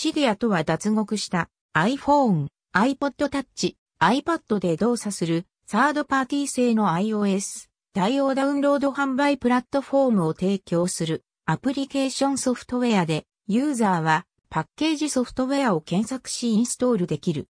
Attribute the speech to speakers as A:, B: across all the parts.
A: シリアとは脱獄した iPhone、iPod Touch、iPad で動作するサードパーティー製の iOS 対応ダウンロード販売プラットフォームを提供するアプリケーションソフトウェアでユーザーはパッケージソフトウェアを検索しインストールできる。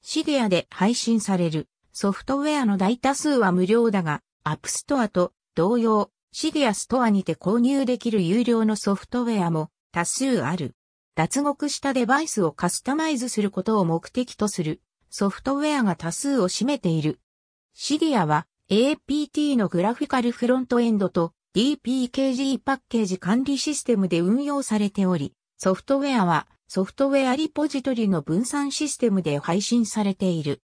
A: シグアで配信されるソフトウェアの大多数は無料だが、アップストアと同様、シリアストアにて購入できる有料のソフトウェアも多数ある。脱獄したデバイスをカスタマイズすることを目的とするソフトウェアが多数を占めている。シリアは APT のグラフィカルフロントエンドと DPKG パッケージ管理システムで運用されており、ソフトウェアはソフトウェアリポジトリの分散システムで配信されている。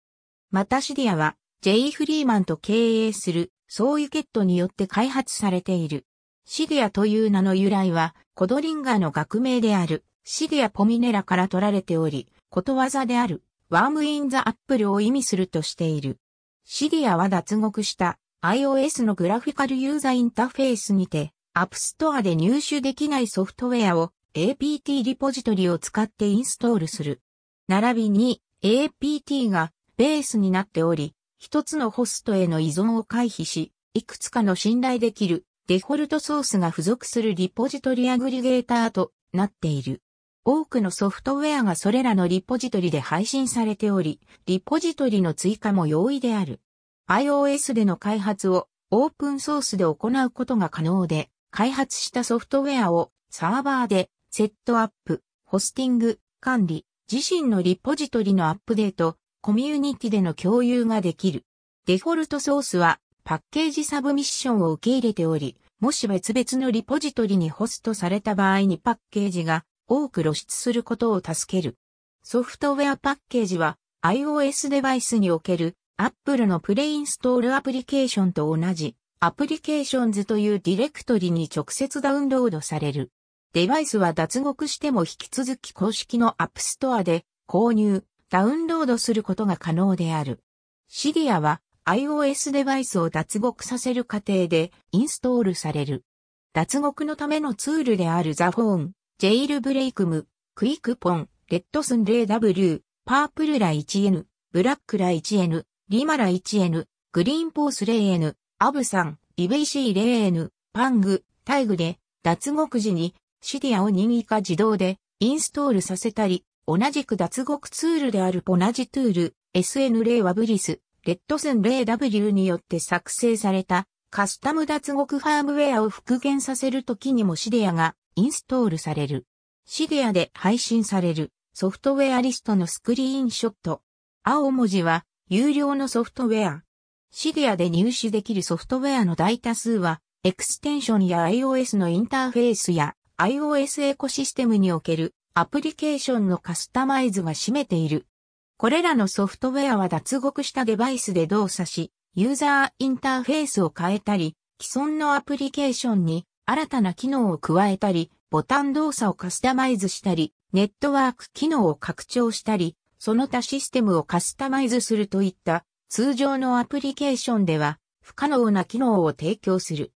A: またシリアは J. フリーマンと経営するソーユケットによって開発されている。シリアという名の由来はコドリンガーの学名である。シリアポミネラから取られており、ことわざである、ワームインザアップルを意味するとしている。シリアは脱獄した iOS のグラフィカルユーザインターフェースにて、アップストアで入手できないソフトウェアを APT リポジトリを使ってインストールする。並びに APT がベースになっており、一つのホストへの依存を回避し、いくつかの信頼できるデフォルトソースが付属するリポジトリアグリゲーターとなっている。多くのソフトウェアがそれらのリポジトリで配信されており、リポジトリの追加も容易である。iOS での開発をオープンソースで行うことが可能で、開発したソフトウェアをサーバーでセットアップ、ホスティング、管理、自身のリポジトリのアップデート、コミュニティでの共有ができる。デフォルトソースはパッケージサブミッションを受け入れており、もし別々のリポジトリにホストされた場合にパッケージが多く露出することを助ける。ソフトウェアパッケージは iOS デバイスにおける Apple のプレインストールアプリケーションと同じアプリケーションズというディレクトリに直接ダウンロードされる。デバイスは脱獄しても引き続き公式の App Store で購入、ダウンロードすることが可能である。シリアは iOS デバイスを脱獄させる過程でインストールされる。脱獄のためのツールであるザフォーン、ジェイルブレイクム、クイックポン、レッドスンレイ W、パープルラ 1N、ブラックラ 1N、リマラ 1N、グリーンポース 0N、アブさん、リベイシー 0N、パング、タイグで、脱獄時に、シディアを任意化自動で、インストールさせたり、同じく脱獄ツールであるポナジトゥール、SN0 ワブリス、レッドスン 0W によって作成された、カスタム脱獄ファームウェアを復元させるときにもシディアがインストールされる。シディアで配信されるソフトウェアリストのスクリーンショット。青文字は有料のソフトウェア。シディアで入手できるソフトウェアの大多数はエクステンションや iOS のインターフェースや iOS エコシステムにおけるアプリケーションのカスタマイズが占めている。これらのソフトウェアは脱獄したデバイスで動作し、ユーザーインターフェースを変えたり、既存のアプリケーションに新たな機能を加えたり、ボタン動作をカスタマイズしたり、ネットワーク機能を拡張したり、その他システムをカスタマイズするといった通常のアプリケーションでは不可能な機能を提供する。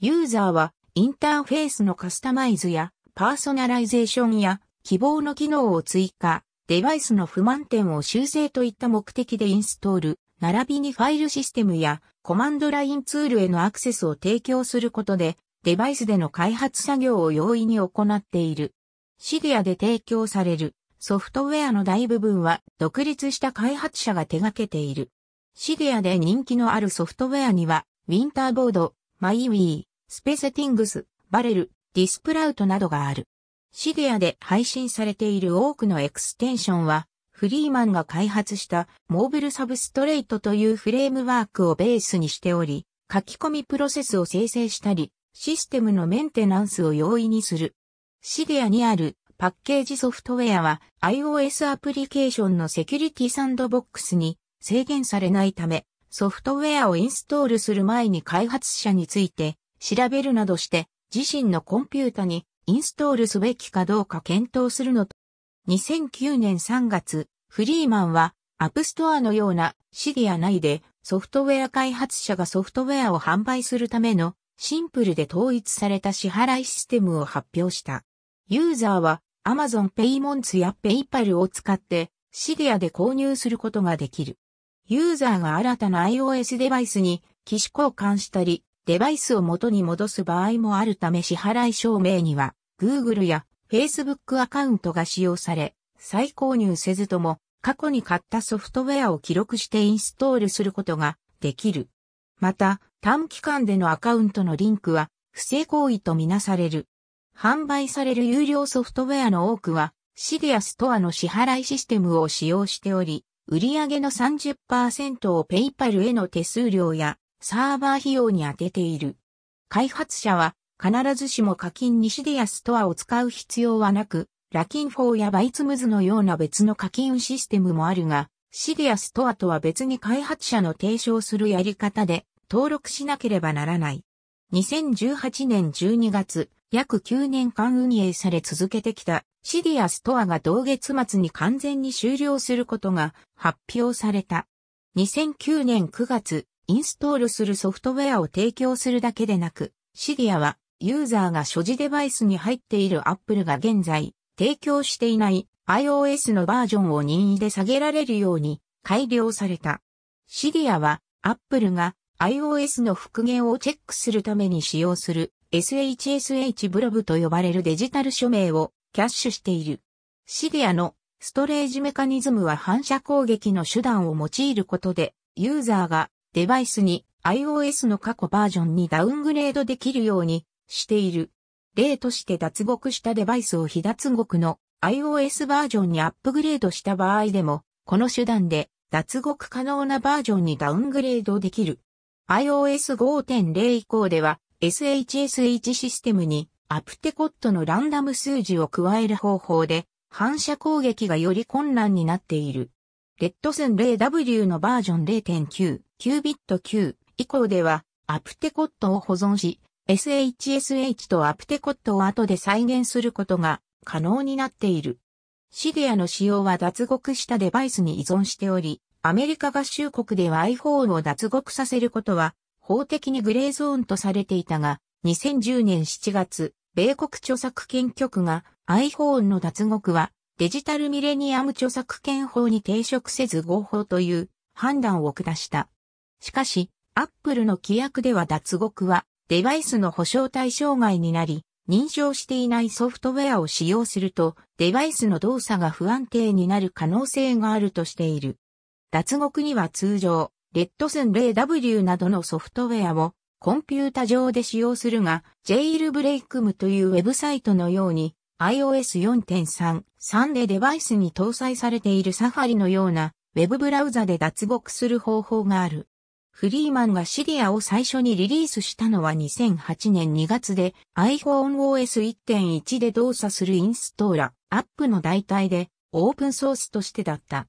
A: ユーザーはインターフェースのカスタマイズやパーソナライゼーションや希望の機能を追加、デバイスの不満点を修正といった目的でインストール、並びにファイルシステムやコマンドラインツールへのアクセスを提供することでデバイスでの開発作業を容易に行っている。シィアで提供されるソフトウェアの大部分は独立した開発者が手掛けている。シィアで人気のあるソフトウェアには、ウィンターボード、マイウィー、スペセティングス、バレル、ディスプラウトなどがある。シィアで配信されている多くのエクステンションは、フリーマンが開発したモーブルサブストレートというフレームワークをベースにしており、書き込みプロセスを生成したり、システムのメンテナンスを容易にする。シディアにあるパッケージソフトウェアは iOS アプリケーションのセキュリティサンドボックスに制限されないため、ソフトウェアをインストールする前に開発者について調べるなどして自身のコンピュータにインストールすべきかどうか検討するのと、2009年3月、フリーマンはアップストアのようなシディア内でソフトウェア開発者がソフトウェアを販売するためのシンプルで統一された支払いシステムを発表した。ユーザーは Amazon Payments や PayPal を使ってシリアで購入することができる。ユーザーが新たな iOS デバイスに機種交換したり、デバイスを元に戻す場合もあるため支払い証明には Google や Facebook アカウントが使用され、再購入せずとも過去に買ったソフトウェアを記録してインストールすることができる。また、短期間でのアカウントのリンクは不正行為とみなされる。販売される有料ソフトウェアの多くは、シディアストアの支払いシステムを使用しており、売上の30%をペイパルへの手数料やサーバー費用に充てている。開発者は必ずしも課金にシディアストアを使う必要はなく、ラキンフォーやバイツムズのような別の課金システムもあるが、シディアストアとは別に開発者の提唱するやり方で登録しなければならない。2018年12月、約9年間運営され続けてきたシディアストアが同月末に完全に終了することが発表された。2009年9月、インストールするソフトウェアを提供するだけでなく、シディアはユーザーが所持デバイスに入っている Apple が現在提供していない iOS のバージョンを任意で下げられるように改良された。シディアは Apple が iOS の復元をチェックするために使用する SHSH ブロブと呼ばれるデジタル署名をキャッシュしている。シディアのストレージメカニズムは反射攻撃の手段を用いることで、ユーザーがデバイスに iOS の過去バージョンにダウングレードできるようにしている。例として脱獄したデバイスを非脱獄の iOS バージョンにアップグレードした場合でも、この手段で脱獄可能なバージョンにダウングレードできる。iOS 5.0以降では SHSH システムにアプテコットのランダム数字を加える方法で反射攻撃がより困難になっている。レッドスン 0W のバージョン0.9、9ビット9以降ではアプテコットを保存し SHSH とアプテコットを後で再現することが可能になっている。シディアの使用は脱獄したデバイスに依存しており、アメリカ合衆国では iPhone を脱獄させることは法的にグレーゾーンとされていたが、2010年7月、米国著作権局が iPhone の脱獄はデジタルミレニアム著作権法に抵触せず合法という判断を下した。しかし、アップルの規約では脱獄はデバイスの保証対象外になり、認証していないソフトウェアを使用するとデバイスの動作が不安定になる可能性があるとしている。脱獄には通常、レッドセン 0W などのソフトウェアをコンピュータ上で使用するが、j ェイ l ブレイクムというウェブサイトのように iOS 4.3、3でデバイスに搭載されているサファリのようなウェブブラウザで脱獄する方法がある。フリーマンがシリアを最初にリリースしたのは2008年2月で iPhoneOS 1.1で動作するインストーラ、アップの代替でオープンソースとしてだった。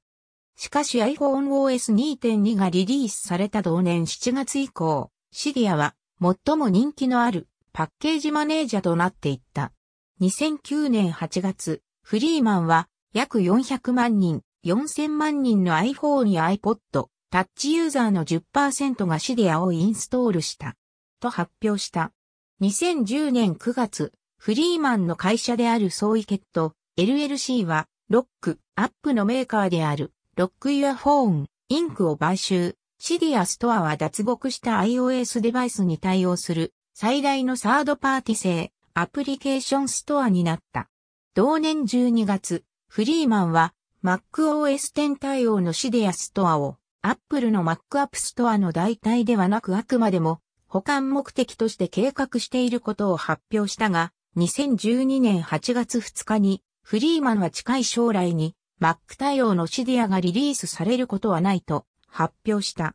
A: しかし iPhoneOS 2.2がリリースされた同年7月以降、シリアは最も人気のあるパッケージマネージャーとなっていった。2009年8月、フリーマンは約400万人、4000万人の iPhone や iPod、タッチユーザーの10%がシリアをインストールした。と発表した。2010年9月、フリーマンの会社であるソイケット、LLC は、ロック、アップのメーカーであるロック・ユア・フォーン、インクを買収。シディアストアは脱獄した iOS デバイスに対応する最大のサードパーティ製アプリケーションストアになった。同年12月、フリーマンは MacOS 10対応のシディアストアを Apple の Mac App Store の代替ではなくあくまでも保管目的として計画していることを発表したが、2012年8月2日にフリーマンは近い将来にマック対応のシディアがリリースされることはないと発表した。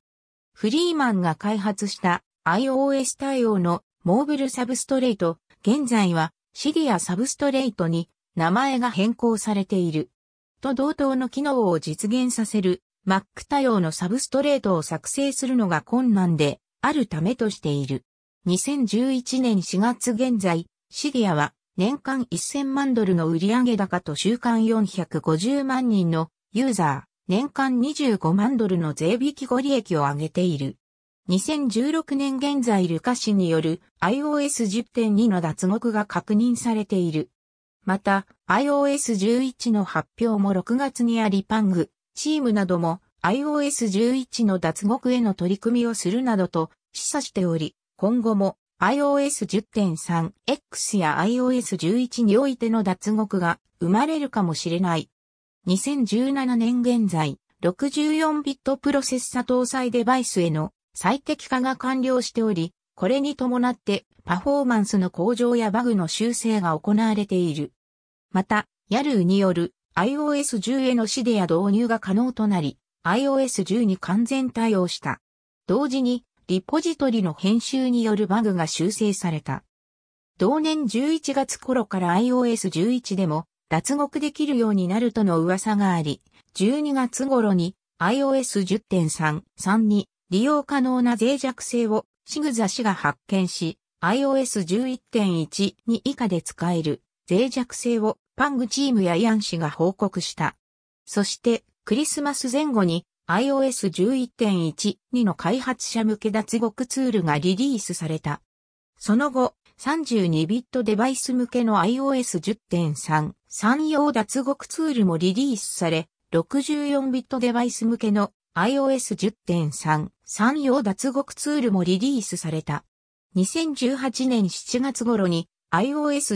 A: フリーマンが開発した iOS 対応のモーブルサブストレート、現在はシディアサブストレートに名前が変更されている。と同等の機能を実現させる Mac 対応のサブストレートを作成するのが困難であるためとしている。2011年4月現在、シディアは年間1000万ドルの売上高と週間450万人のユーザー、年間25万ドルの税引き後利益を上げている。2016年現在ルカ氏による iOS 10.2の脱獄が確認されている。また、iOS 11の発表も6月にありパング、チームなども iOS 11の脱獄への取り組みをするなどと示唆しており、今後も iOS10.3X や iOS11 においての脱獄が生まれるかもしれない。2017年現在、64ビットプロセッサ搭載デバイスへの最適化が完了しており、これに伴ってパフォーマンスの向上やバグの修正が行われている。また、ヤルーによる iOS10 へのシデや導入が可能となり、iOS10 に完全対応した。同時にリポジトリの編集によるバグが修正された。同年11月頃から iOS11 でも脱獄できるようになるとの噂があり、12月頃に iOS10.3.3 に利用可能な脆弱性をシグザ氏が発見し、iOS11.1 に以下で使える脆弱性をパングチームやイアン氏が報告した。そしてクリスマス前後に iOS 11.1.2の開発者向け脱獄ツールがリリースされた。その後、32ビットデバイス向けの iOS 10.3 3用脱獄ツールもリリースされ、64ビットデバイス向けの iOS 10.3 3用脱獄ツールもリリースされた。2018年7月頃に iOS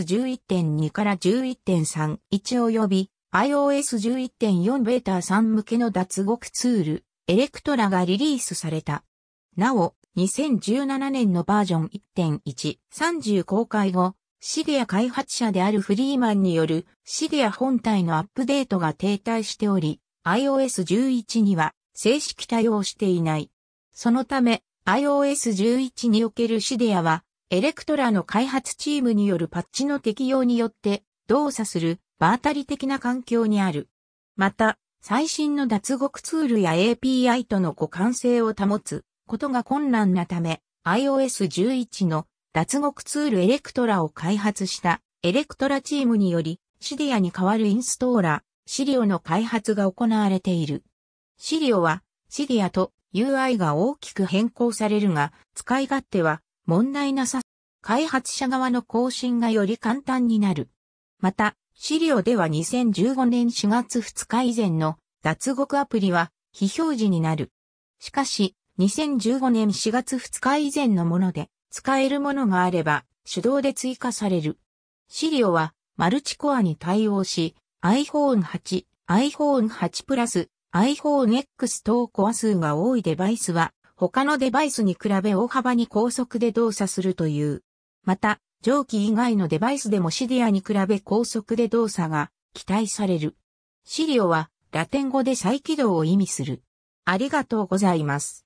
A: 11.2から11.3、1及び iOS11.4 ベータ3向けの脱獄ツール、エレクトラがリリースされた。なお、2017年のバージョン1.130公開後、シィア開発者であるフリーマンによるシィア本体のアップデートが停滞しており、iOS11 には正式対応していない。そのため、iOS11 におけるシデアは、エレクトラの開発チームによるパッチの適用によって動作する場当たり的な環境にある。また、最新の脱獄ツールや API との互換性を保つことが困難なため、iOS11 の脱獄ツールエレクトラを開発したエレクトラチームにより、シディアに代わるインストーラ、ー、シリオの開発が行われている。シリオは、シディアと UI が大きく変更されるが、使い勝手は問題なさ、開発者側の更新がより簡単になる。また、資料では2015年4月2日以前の脱獄アプリは非表示になる。しかし、2015年4月2日以前のもので、使えるものがあれば、手動で追加される。資料は、マルチコアに対応し、iPhone 8、iPhone 8 Plus、iPhone X 等コア数が多いデバイスは、他のデバイスに比べ大幅に高速で動作するという。また、蒸気以外のデバイスでもシディアに比べ高速で動作が期待される。シリオはラテン語で再起動を意味する。ありがとうございます。